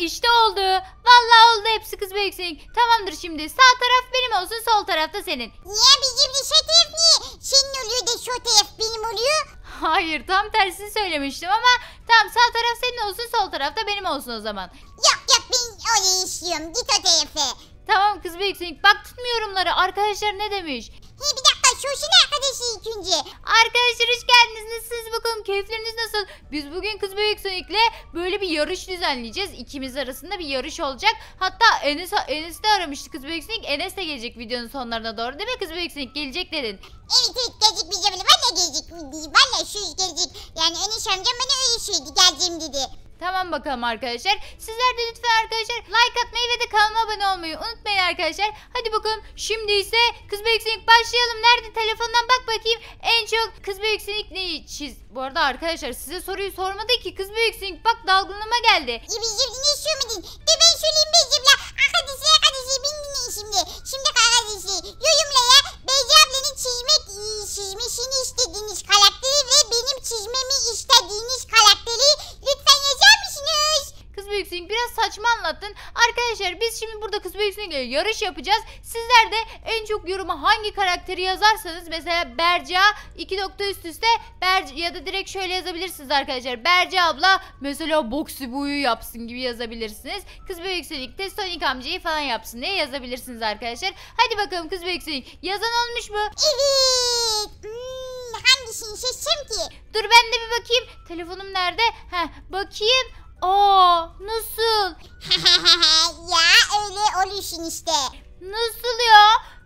işte oldu. Vallahi oldu hepsi kız ve yüksek. Tamamdır şimdi sağ taraf benim olsun sol taraf da senin. Niye bizim de şu taraf niye? Senin oluyor da şu taraf benim oluyor. Hayır tam tersini söylemiştim ama tam sağ taraf senin olsun sol taraf da benim olsun o zaman. Yok yok ben öyle istiyorum. Git o tarafa. Tamam kız ve yüksek bak tutmuyorumları. arkadaşlar ne demiş. He bir de Şuşine kardeşi şey ikinci. Arkadaşlar hoş geldiniz. Nasılsınız bakalım? Keyifleriniz nasıl? Biz bugün Kız Büyük Sonic'le böyle bir yarış düzenleyeceğiz. İkimiz arasında bir yarış olacak. Hatta Enes, Enes de aramıştı Kız Büyük Sonic. Enes de gelecek videonun sonlarına doğru değil mi Kız Büyük Sonic? Gelecek dedin. Evet evet gelecek bir cebine. Valla gelecek. Valla şu gelecek. Yani Enes amcam bana öyle söyledi. Geleceğim dedi. Tamam bakalım arkadaşlar. Sizler de lütfen arkadaşlar like atmayı ve de kanalıma abone olmayı unutmayın arkadaşlar. Hadi bakalım şimdi ise kız büyüksünlük başlayalım. Nerede telefondan bak bakayım. En çok kız büyüksünlük neyi çiz? Bu arada arkadaşlar size soruyu sormadı ki kız büyüksünlük bak dalgınlığıma geldi. İbicim ne söylemedin? De ben söyleyeyim Beycimle. Akadisi ah, akadisi beni dinleyin şimdi. Şimdi kardeşi yorumlaya Beyci ablanın çizmek çizmişini işte saçma anlattın. Arkadaşlar biz şimdi burada kız büyüsüyle yarış yapacağız. Sizler de en çok yoruma hangi karakteri yazarsanız mesela Berca iki nokta üst üste Berca ya da direkt şöyle yazabilirsiniz arkadaşlar. Berca abla mesela boksi boyu yapsın gibi yazabilirsiniz. Kız büyüsüyle yükselikte amcayı falan yapsın diye yazabilirsiniz arkadaşlar. Hadi bakalım kız büyüsüyle Yazan olmuş mu? Evet. Hmm, hangisini seçsem ki? Dur ben de bir bakayım. Telefonum nerede? Heh bakayım. Aa nasıl? ya öyle oluşun işte. Nasıl ya?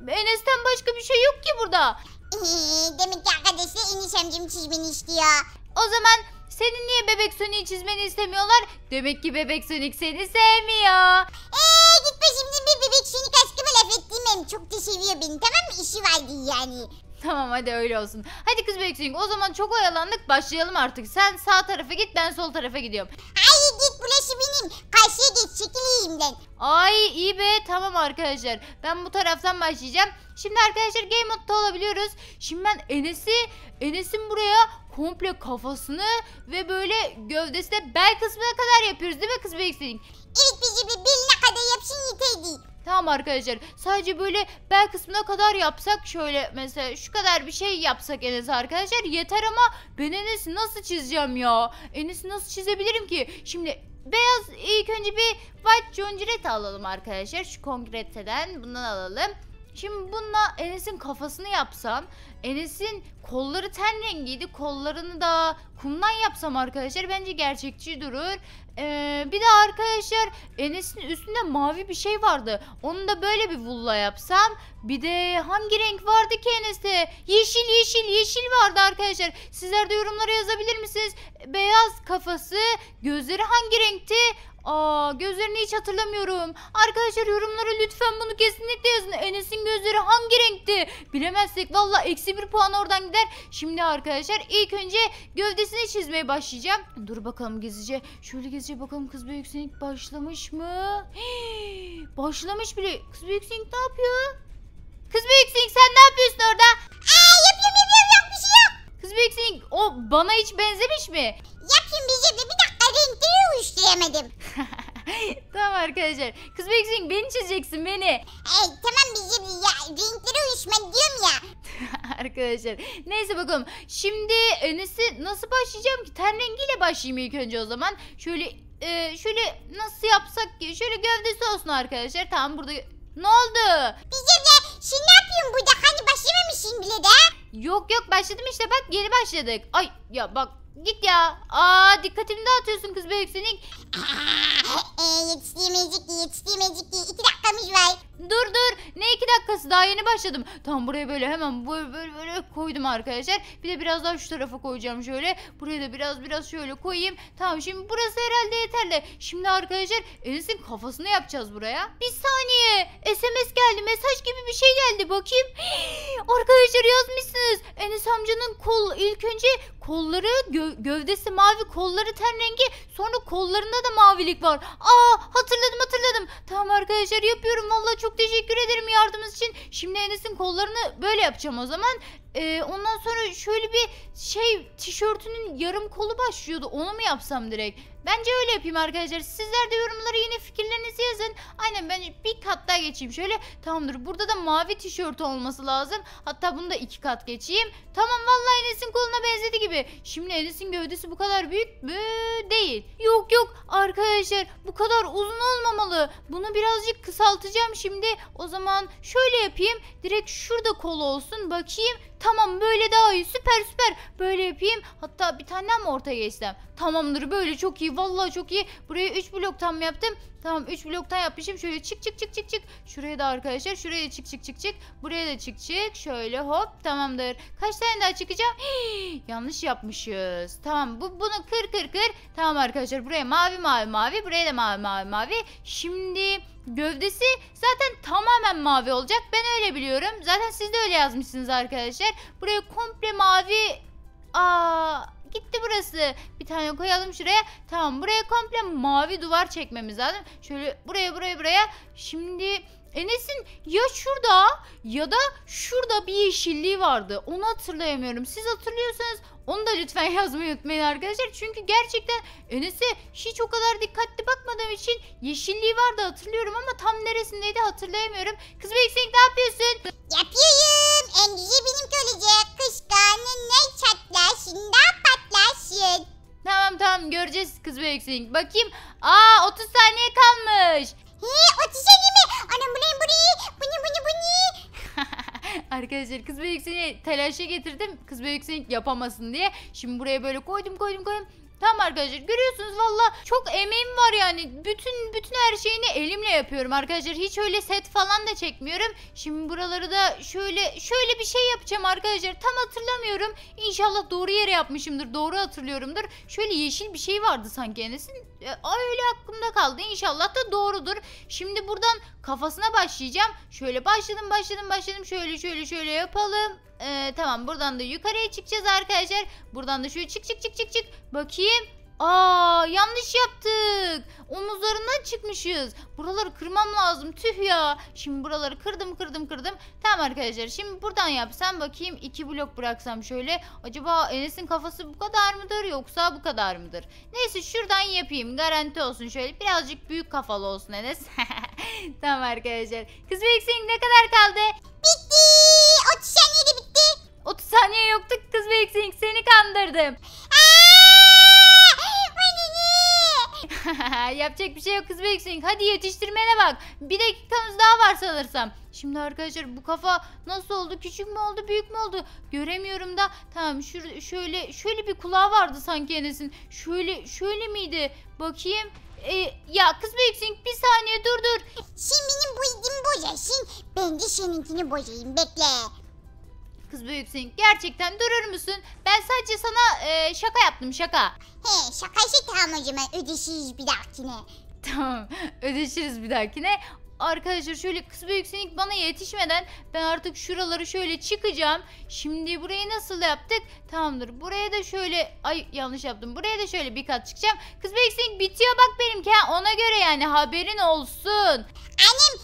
Enes'ten başka bir şey yok ki burada. Demek ki arkadaşlar Enes amcam çizmeni istiyor. O zaman senin niye bebek Sonic'i çizmeni istemiyorlar? Demek ki bebek Sonic seni sevmiyor. Eee gitme şimdi bir bebek Sonic aşkıma laf ettiğim hem çok da seviyor beni tamam mı? İşi var diye yani. Tamam hadi öyle olsun. Hadi kız bekleyin. O zaman çok oyalandık. Başlayalım artık. Sen sağ tarafa git ben sol tarafa gidiyorum. Ay git bulaşı benim. Karşıya geç çekileyim ben. Ay iyi be tamam arkadaşlar. Ben bu taraftan başlayacağım. Şimdi arkadaşlar game modda olabiliyoruz. Şimdi ben Enes'i Enes'in buraya komple kafasını ve böyle gövdesine bel kısmına kadar yapıyoruz değil mi kız Beksin? Evet bizi bir belle kadar yapsın yeterli. Tamam arkadaşlar sadece böyle bel kısmına kadar yapsak şöyle mesela şu kadar bir şey yapsak Enes arkadaşlar yeter ama ben Enes'i nasıl çizeceğim ya? Enes'i nasıl çizebilirim ki? Şimdi beyaz ilk önce bir white concrete alalım arkadaşlar şu konkreteden bundan alalım. Şimdi bununla Enes'in kafasını yapsam, Enes'in kolları ten rengiydi. Kollarını da kumdan yapsam arkadaşlar bence gerçekçi durur. Ee, bir de arkadaşlar Enes'in üstünde mavi bir şey vardı. Onu da böyle bir vulla yapsam. Bir de hangi renk vardı ki Enes'te? Yeşil yeşil yeşil vardı arkadaşlar. Sizler de yorumlara yazabilir misiniz? Beyaz kafası, gözleri hangi renkti? Aa gözlerini hiç hatırlamıyorum. Arkadaşlar yorumlara lütfen bunu kesinlikle yazın. Enes'in gözleri hangi renkti? Bilemezsek valla eksi bir puan oradan gider. Şimdi arkadaşlar ilk önce gövdesini çizmeye başlayacağım. Dur bakalım gizlice. Şöyle gizlice bakalım kız büyük sinik başlamış mı? Hii, başlamış bile. Kız büyük sinik ne yapıyor? Kız büyük sinik sen ne yapıyorsun orada? Aa yapıyorum yapıyorum yok bir şey yok. Kız büyük sinik o bana hiç benzemiş mi? Yapayım bir şey de bir dakika uyuşlayamadım. tamam arkadaşlar. Kız Beksin beni çizeceksin beni. Ey tamam bizim ya, renkleri uyuşmadı diyorum ya. arkadaşlar. Neyse bakalım. Şimdi Enes'i nasıl başlayacağım ki? Ten rengiyle başlayayım ilk önce o zaman. Şöyle e, şöyle nasıl yapsak ki? Şöyle gövdesi olsun arkadaşlar. Tamam burada ne oldu? Bizim de şimdi ne yapıyorsun burada? Hani başlamamışsın bile de. Yok yok başladım işte bak geri başladık. Ay ya bak Git ya. Aa dikkatimi dağıtıyorsun kız büyüksünük. Aa, e, ee, yetiştirmecik yetiştirmecik. İki dakikamız var. Dur dur. Ne iki dakikası daha yeni başladım. Tam buraya böyle hemen böyle böyle, böyle koydum arkadaşlar. Bir de biraz daha şu tarafa koyacağım şöyle. Buraya da biraz biraz şöyle koyayım. Tamam şimdi burası herhalde yeterli. Şimdi arkadaşlar Enes'in kafasını yapacağız buraya. Bir saniye. SMS geldi. Mesaj gibi bir şey geldi. Bakayım. arkadaşlar yazmışsınız. Enes amcanın kol ilk önce kolları gö gövdesi mavi kolları ten rengi sonra kollarında da mavilik var. Aa hatırladım hatırladım. Tamam arkadaşlar yapıyorum. Vallahi çok çok teşekkür ederim yardımınız için. Şimdi Enes'in kollarını böyle yapacağım o zaman. Ee, ondan sonra şöyle bir şey tişörtünün yarım kolu başlıyordu. Onu mu yapsam direkt? Bence öyle yapayım arkadaşlar. Sizler de yorumlara yine fikirlerinizi yazın. Aynen ben bir kat daha geçeyim. Şöyle tamamdır. Burada da mavi tişört olması lazım. Hatta bunu da iki kat geçeyim. Tamam vallahi Enes'in koluna benzedi gibi. Şimdi Enes'in gövdesi bu kadar büyük mü? Değil. Yok yok arkadaşlar bu kadar uzun olmamalı. Bunu birazcık kısaltacağım şimdi. O zaman şöyle yapayım. Direkt şurada kolu olsun. Bakayım. Tamam böyle daha iyi süper süper böyle yapayım. Hatta bir tane mi ortaya geçsem? Tamamdır böyle çok iyi vallahi çok iyi. Buraya 3 blok tam yaptım? Tamam 3 bloktan yapmışım. Şöyle çık çık çık çık çık. Şuraya da arkadaşlar. Şuraya da çık çık çık çık. Buraya da çık çık. Şöyle hop tamamdır. Kaç tane daha çıkacağım? Hii, yanlış yapmışız. Tamam bu bunu kır kır kır. Tamam arkadaşlar buraya mavi mavi mavi. Buraya da mavi mavi mavi. Şimdi gövdesi zaten tamamen mavi olacak. Ben öyle biliyorum. Zaten siz de öyle yazmışsınız arkadaşlar. Buraya komple mavi... Aa Gitti burası. Bir tane koyalım şuraya. Tamam buraya komple mavi duvar çekmemiz lazım. Şöyle buraya buraya buraya. Şimdi Enes'in ya şurada ya da şurada bir yeşilliği vardı. Onu hatırlayamıyorum. Siz hatırlıyorsanız onu da lütfen yazmayı unutmayın arkadaşlar. Çünkü gerçekten Enes'e hiç o kadar dikkatli bakmadığım için yeşilliği vardı hatırlıyorum ama tam neresindeydi hatırlayamıyorum. Kız Beksenk ne yapıyorsun? Yapıyorum. En güzel benim kölece. Kışkanın ne çatlar şimdi patlasın. Tamam tamam göreceğiz kız Beksenk. Bakayım. Aa 30 saniye kalmış. He ateşen mi? Anam bulayım burayı. Bunu bunu bunu. Arkadaşlar kız büyük seni telaşa getirdim. Kız büyük seni yapamasın diye. Şimdi buraya böyle koydum koydum koydum. Tamam arkadaşlar görüyorsunuz valla çok emeğim var yani. Bütün bütün her şeyini elimle yapıyorum arkadaşlar. Hiç öyle set falan da çekmiyorum. Şimdi buraları da şöyle şöyle bir şey yapacağım arkadaşlar. Tam hatırlamıyorum. İnşallah doğru yere yapmışımdır. Doğru hatırlıyorumdur. Şöyle yeşil bir şey vardı sanki Enes'in. E, öyle aklımda kaldı. İnşallah da doğrudur. Şimdi buradan kafasına başlayacağım. Şöyle başladım başladım başladım. Şöyle şöyle şöyle yapalım. Ee, tamam buradan da yukarıya çıkacağız arkadaşlar. Buradan da şöyle çık çık çık çık çık. Bakayım. Aa yanlış yaptık. Omuzlarından çıkmışız. Buraları kırmam lazım. Tüh ya. Şimdi buraları kırdım kırdım kırdım. Tamam arkadaşlar şimdi buradan yapsam bakayım. iki blok bıraksam şöyle. Acaba Enes'in kafası bu kadar mıdır yoksa bu kadar mıdır? Neyse şuradan yapayım. Garanti olsun şöyle. Birazcık büyük kafalı olsun Enes. tamam arkadaşlar. Kız Bexing ne kadar kaldı? Bitti. 30 saniye bitti. 30 saniye yoktu kız Bexing. Seni kandırdım. Yapacak bir şey yok kız Beksin. Hadi yetiştirmene bak. Bir dakikamız daha var sanırsam. Şimdi arkadaşlar bu kafa nasıl oldu? Küçük mü oldu? Büyük mü oldu? Göremiyorum da. Tamam şur şöyle şöyle bir kulağı vardı sanki Enes'in. Şöyle şöyle miydi? Bakayım. Ee, ya kız Beksin bir saniye dur dur. Şimdi benim bu idimi bozarsın. Ben de seninkini bozayım. Bekle. Kız büyüksün. Gerçekten durur musun? Ben sadece sana e, şaka yaptım şaka. He şakası tamam ödeşiriz bir dahakine. Tamam ödeşiriz bir dahakine. Arkadaşlar şöyle kız büyüksünlük bana yetişmeden ben artık şuraları şöyle çıkacağım. Şimdi burayı nasıl yaptık? Tamamdır. Buraya da şöyle ay yanlış yaptım. Buraya da şöyle bir kat çıkacağım. Kız büyüksünlük bitiyor bak benimki ha. Ona göre yani haberin olsun. Annem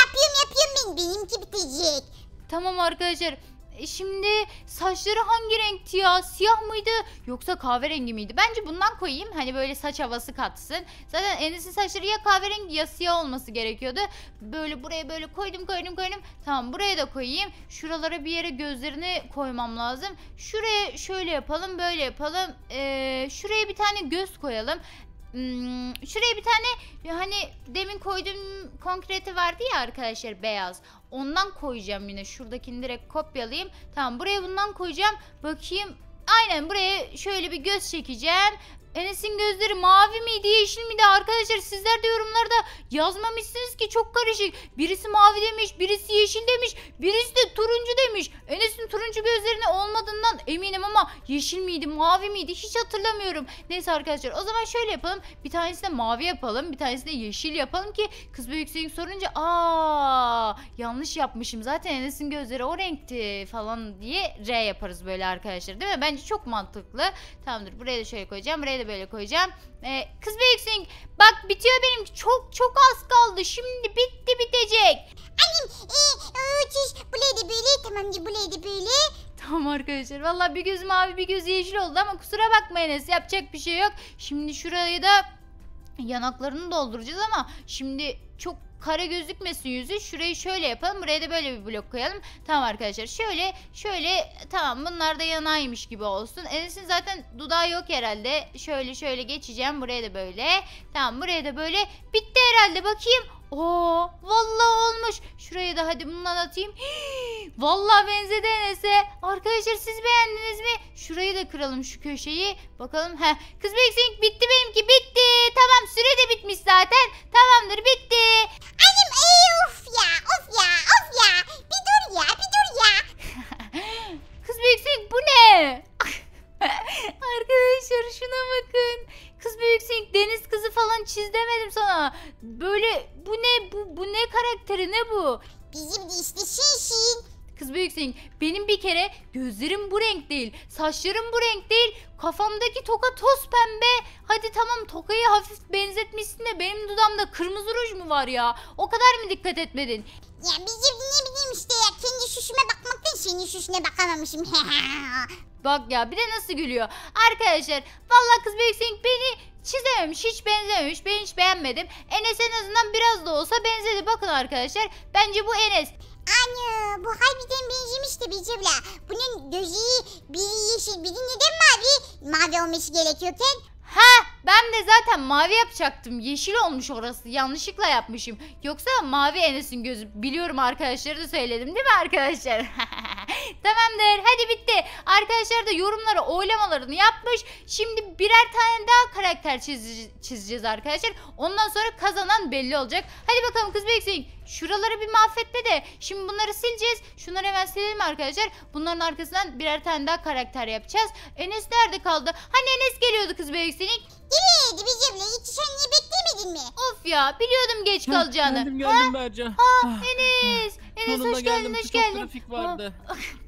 yapıyorum yapıyorum Benimki bitecek. Tamam arkadaşlar. E, şimdi saçları hangi renkti ya? Siyah mıydı yoksa kahverengi miydi? Bence bundan koyayım. Hani böyle saç havası katsın. Zaten Enes'in saçları ya kahverengi ya siyah olması gerekiyordu. Böyle buraya böyle koydum koydum koydum. Tamam buraya da koyayım. Şuralara bir yere gözlerini koymam lazım. Şuraya şöyle yapalım böyle yapalım. Ee, şuraya bir tane göz koyalım. Hmm, şuraya bir tane hani demin koyduğum konkreti vardı ya arkadaşlar beyaz. Ondan koyacağım yine. Şuradakini direkt kopyalayayım. Tamam buraya bundan koyacağım. Bakayım Aynen buraya şöyle bir göz çekeceğim. Enes'in gözleri mavi miydi yeşil miydi arkadaşlar sizler de yorumlarda yazmamışsınız ki çok karışık. Birisi mavi demiş birisi yeşil demiş birisi de turuncu demiş. Enes'in turuncu gözlerine olmadığından eminim ama yeşil miydi mavi miydi hiç hatırlamıyorum. Neyse arkadaşlar o zaman şöyle yapalım bir tanesini mavi yapalım bir tanesini yeşil yapalım ki kız büyük yükselik sorunca aa yanlış yapmışım zaten Enes'in gözleri o renkti falan diye R yaparız böyle arkadaşlar değil mi? Bence çok mantıklı. Tamamdır buraya da şöyle koyacağım buraya da böyle koyacağım. Ee, kız ve yüksek bak bitiyor benim çok çok az kaldı şimdi bitti bitecek. Annem e, uçuş buraya da böyle tamam ki buraya böyle. Tamam arkadaşlar valla bir göz mavi bir göz yeşil oldu ama kusura bakmayın bakmayınız yapacak bir şey yok. Şimdi şurayı da yanaklarını dolduracağız ama şimdi çok kara gözükmesin yüzü. Şurayı şöyle yapalım. Buraya da böyle bir blok koyalım. Tamam arkadaşlar. Şöyle şöyle tamam bunlar da yanaymış gibi olsun. Enes'in zaten dudağı yok herhalde. Şöyle şöyle geçeceğim. Buraya da böyle. Tamam buraya da böyle. Bitti herhalde. Bakayım. Oo, vallahi olmuş. Şuraya da hadi bundan atayım. Hii, vallahi benzedi Enes'e. Arkadaşlar siz beğendiniz mi? Şurayı da kıralım şu köşeyi. Bakalım. Heh. Kız Beksink bitti benimki bitti. Tamam süre de bitmiş zaten. Tamamdır bitti. Annem ey of ya of ya of ya. Bir dur ya bir dur ya. Kız Beksink bu ne? Arkadaşlar şuna bakın. Kız Beksink deniz çiz demedim sana. Böyle bu ne bu, bu ne karakteri ne bu? Bizim de işte şey. Kız büyük senin. Benim bir kere gözlerim bu renk değil. Saçlarım bu renk değil. Kafamdaki toka toz pembe. Hadi tamam tokayı hafif benzetmişsin de benim dudamda kırmızı ruj mu var ya? O kadar mı dikkat etmedin? Ya bizim ne bileyim işte ya. Kendi süsüme bakmaktan senin süsüne bakamamışım. Bak ya bir de nasıl gülüyor. Arkadaşlar vallahi kız büyük senin beni çizememiş, hiç benzememiş. Ben hiç beğenmedim. Enes en azından biraz da olsa benzedi. Bakın arkadaşlar. Bence bu Enes. Yani bu harbiden benzemiş tabii Cibla. Bunun gözü bir yeşil biri neden mavi? Mavi olması gerekiyorken. Ha ben de zaten mavi yapacaktım. Yeşil olmuş orası. Yanlışlıkla yapmışım. Yoksa mavi Enes'in gözü. Biliyorum arkadaşları da söyledim değil mi arkadaşlar? Tamamdır. Hadi bitti. Arkadaşlar da yorumlara oylamalarını yapmış. Şimdi birer tane daha karakter çiz çizeceğiz arkadaşlar. Ondan sonra kazanan belli olacak. Hadi bakalım kız bekleyin. Şuraları bir mahvetti de şimdi bunları sileceğiz. Şunları hemen silelim arkadaşlar. Bunların arkasından birer tane daha karakter yapacağız. Enes nerede kaldı? Hani Enes geliyordu kız Büyüksenik. Geliydi bizimle. Hiç sen niye beklemedin mi? Of ya biliyordum geç kalacağını. geldim ah, ah, geldim Berca. Aa Enes. Enes Sonunda hoş geldin geldim. hoş Çok trafik ah, vardı.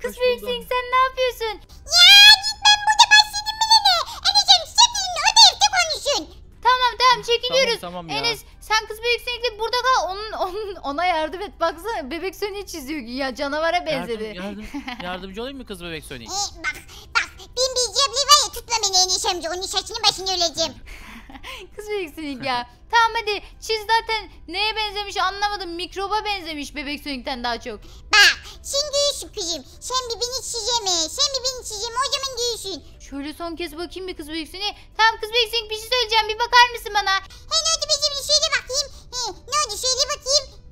Kız Hoş Büyüksenik sen ne yapıyorsun? Ya git ben burada başladım bile ne? Anneciğim sevgilini o da evde konuşsun. Tamam tamam çekiliyoruz. tamam ya. Enes sen kız bebek sönükle burada kal. Onun, onun, ona yardım et. Baksana bebek sönüğü çiziyor ya canavara benzedi. Yardım, yardım, yardımcı olayım mı kız bebek sönüğü? Ee, bak bak bin bir cebli var ya tutma beni Enis Onun saçını başını öleceğim. kız bebek sönük ya. Tamam hadi çiz zaten neye benzemiş anlamadım. Mikroba benzemiş bebek sönükten daha çok. Bak şimdi görüşüm kızım. Sen bir beni çizeme. Sen bir beni çizeme o zaman görüşün. Şöyle son kez bakayım bir kız bebek sönüğü. Tamam kız bebek sönük bir şey söyleyeceğim. Bir bakar mısın bana? Hey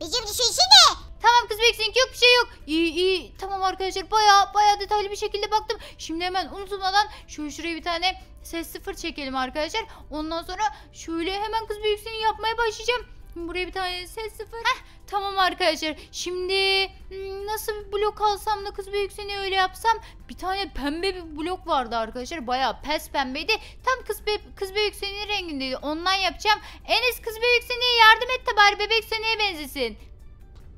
Bizim düşünsene. Şey tamam kız Beksin yok bir şey yok. İyi iyi tamam arkadaşlar baya baya detaylı bir şekilde baktım. Şimdi hemen unutulmadan şöyle şuraya bir tane ses sıfır çekelim arkadaşlar. Ondan sonra şöyle hemen kız Beksin'i yapmaya başlayacağım. Buraya bir tane set sıfır. Heh, tamam arkadaşlar. Şimdi hmm, nasıl bir blok alsam da kız büyükseni öyle yapsam. Bir tane pembe bir blok vardı arkadaşlar. Baya pes pembeydi. Tam kız, be kız büyükseni rengindeydi. Ondan yapacağım. Enes kız büyükseniye yardım et de bari bebek seneye benzesin.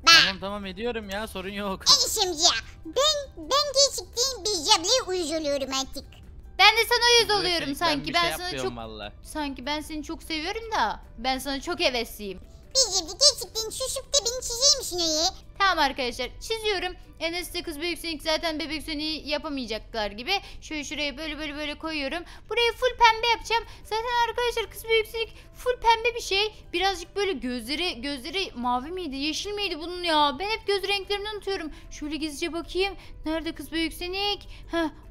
Bah. Tamam tamam ediyorum ya sorun yok. Enişimci ya ben ben geçtiğim bir cableye uyuz artık. Ben de sana yüz oluyorum şey, sanki. Ben, ben şey sana çok vallahi. sanki ben seni çok seviyorum da ben sana çok hevesliyim. Biricik gerçekten şuşup da beni çizeyim şunu ya. Tamam arkadaşlar çiziyorum. Enes de kız büyük Sonic zaten bebek Sonic'i yapamayacaklar gibi. Şöyle şuraya böyle böyle böyle koyuyorum. Burayı full pembe yapacağım. Zaten arkadaşlar kız büyük Sonic full pembe bir şey. Birazcık böyle gözleri gözleri mavi miydi yeşil miydi bunun ya. Ben hep göz renklerini unutuyorum. Şöyle gizlice bakayım. Nerede kız büyük Sonic?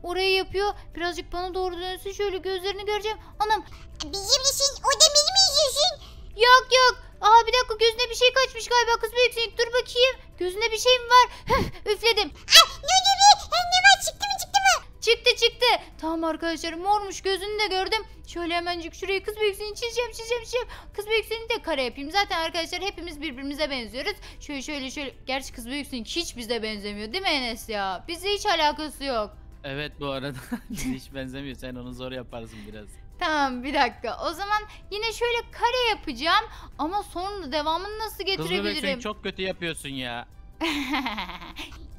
orayı yapıyor. Birazcık bana doğru dönsün şöyle gözlerini göreceğim. Anam. Bizim için o da benim izliyorsun. Yok yok. Aa bir dakika gözüne bir şey kaçmış galiba kız büyük senin. Dur bakayım. Gözünde bir şey mi var? Hıh, üfledim. Ay ne gibi? ne var çıktı mı çıktı mı? Çıktı çıktı. Tamam arkadaşlar mormuş gözünü de gördüm. Şöyle hemencik şurayı kız büyüksünü çizeceğim çizeceğim çizeceğim. Kız büyüksünü de kare yapayım. Zaten arkadaşlar hepimiz birbirimize benziyoruz. Şöyle şöyle şöyle. Gerçi kız büyüksün hiç bize benzemiyor değil mi Enes ya? Bizle hiç alakası yok. Evet bu arada hiç benzemiyor. Sen onu zor yaparsın biraz. Tamam bir dakika. O zaman yine şöyle kare yapacağım ama sonra devamını nasıl Kız bebek çok kötü yapıyorsun ya.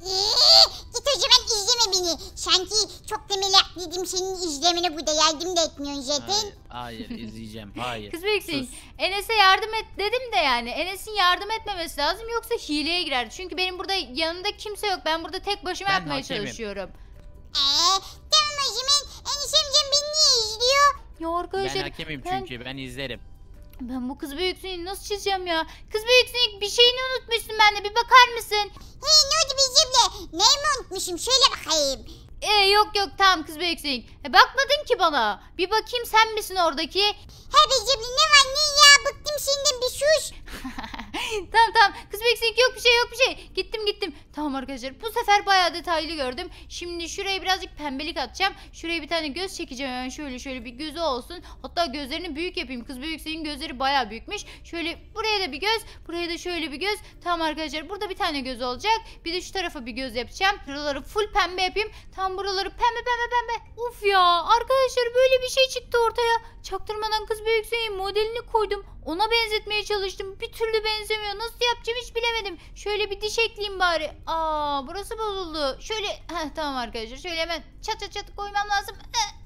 git o zaman izleme beni. Sanki çok demelak dedim senin izlemene burada yardım da etmiyorsun zaten. Hayır, hayır izleyeceğim. Hayır. Kız büyük değil. Enes'e yardım et dedim de yani. Enes'in yardım etmemesi lazım yoksa hileye girer. Çünkü benim burada yanımda kimse yok. Ben burada tek başıma Ben yapmaya hakemim. çalışıyorum. Eee, tamam o zaman Enes amcam beni niye izliyor? Ya Ben hakemim ben... çünkü ben izlerim. Ben bu kız büyüksünü nasıl çizeceğim ya? Kız büyüksünü bir şeyini unutmuşsun bende bir bakar mısın? Hey ne oldu bizimle? Neyimi unutmuşum şöyle bakayım. Ee, yok yok tamam kız büyüksünü. E, bakmadın ki bana. Bir bakayım sen misin oradaki? He bizimle ne var ne ya bıktım şimdi bir sus. tamam tamam. Kız eksik yok bir şey yok bir şey. Gittim gittim. Tamam arkadaşlar bu sefer bayağı detaylı gördüm. Şimdi şuraya birazcık pembelik atacağım. Şuraya bir tane göz çekeceğim hemen şöyle şöyle bir gözü olsun. Hatta gözlerini büyük yapayım. Kız büyükseyin gözleri bayağı büyükmüş. Şöyle buraya da bir göz. Buraya da şöyle bir göz. Tamam arkadaşlar burada bir tane göz olacak. Bir de şu tarafa bir göz yapacağım. Buraları full pembe yapayım. Tam buraları pembe pembe pembe. Uf ya arkadaşlar böyle bir şey çıktı ortaya. Çaktırmadan kız büyükseyin modelini koydum. Ona benzetmeye çalıştım. Bir türlü benzemiyor. Nasıl yapacağım hiç bilemedim. Şöyle bir diş ekleyeyim bari. Aa burası bozuldu. Şöyle heh, tamam arkadaşlar. Şöyle hemen çat çat çat koymam lazım. Heh.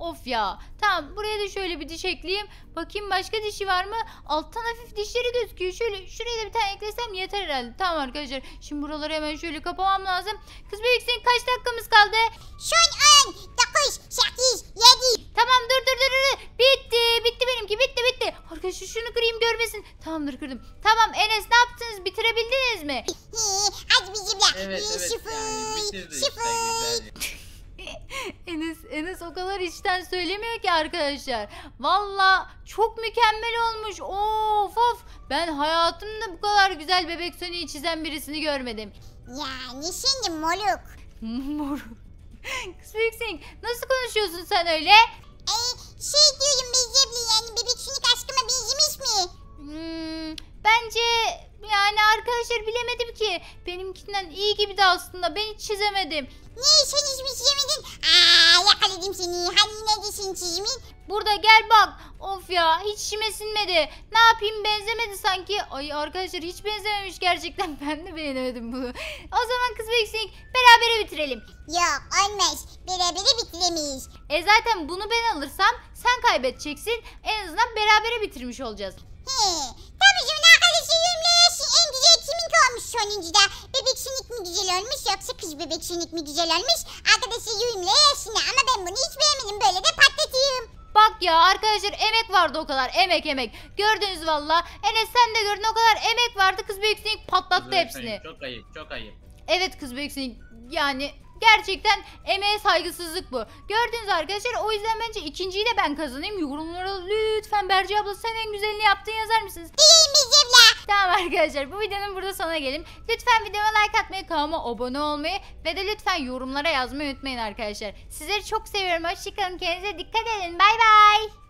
Of ya. Tamam buraya da şöyle bir diş ekleyeyim. Bakayım başka dişi var mı? Alttan hafif dişleri gözüküyor. Şöyle şuraya da bir tane eklesem yeter herhalde. Tamam arkadaşlar. Şimdi buraları hemen şöyle kapamam lazım. Kız büyük senin kaç dakikamız kaldı? Şu an 9, 8, 7. Tamam dur dur dur. dur. Bitti. Bitti benimki. Bitti bitti. Arkadaşlar şunu kırayım görmesin. Tamamdır kırdım. Tamam Enes ne yaptınız? Bitirebildiniz mi? Hadi bizimle. Evet evet. Yani bitirdi Sıfır. Işte. Enes, Enes o kadar içten söylemiyor ki arkadaşlar. Valla çok mükemmel olmuş. Of of. Ben hayatımda bu kadar güzel bebek Sonic'i çizen birisini görmedim. Yani şimdi moluk. Moruk. Kız Büyük nasıl konuşuyorsun sen öyle? Ee, şey diyorum benzeyebilir yani bebek Sonic aşkıma benzemiş mi? Hmm, bence yani arkadaşlar bilemedim ki. Benimkinden iyi gibi de aslında ben hiç çizemedim. Ne sen hiç mi şey çizemedin? hani yine düşünçiğimin? Burada gel bak. Of ya hiç işime sinmedi. Ne yapayım benzemedi sanki. Ay arkadaşlar hiç benzememiş gerçekten. Ben de beğenemedim bunu. o zaman kız ve yüksek berabere bitirelim. Yok olmaz. Berabere bitiremeyiz. E zaten bunu ben alırsam sen kaybedeceksin. En azından berabere bitirmiş olacağız. He, tabii canım arkadaşım olmuş sonuncuda. Bebek sinik mi güzel olmuş yoksa kız bebek sinik mi güzel olmuş? Arkadaşı Yuyum'la yaşına ama ben bunu hiç beğenmedim böyle de patlatayım. Bak ya arkadaşlar emek vardı o kadar emek emek. Gördünüz valla. Enes sen de gördün o kadar emek vardı kız büyük sinik patlattı Kız hepsini. ayıp, Çok ayıp çok ayıp. Evet kız büyük sinik yani gerçekten emeğe saygısızlık bu. Gördünüz arkadaşlar o yüzden bence ikinciyi de ben kazanayım. Yorumlara lütfen Berce abla sen en güzelini yaptın yazar mısınız? İyiyim Bicim'le. Tamam arkadaşlar bu videonun burada sona gelin. Lütfen videoma like atmayı, kanalıma abone olmayı ve de lütfen yorumlara yazmayı unutmayın arkadaşlar. Sizleri çok seviyorum. Hoşçakalın. Kendinize dikkat edin. Bay bay.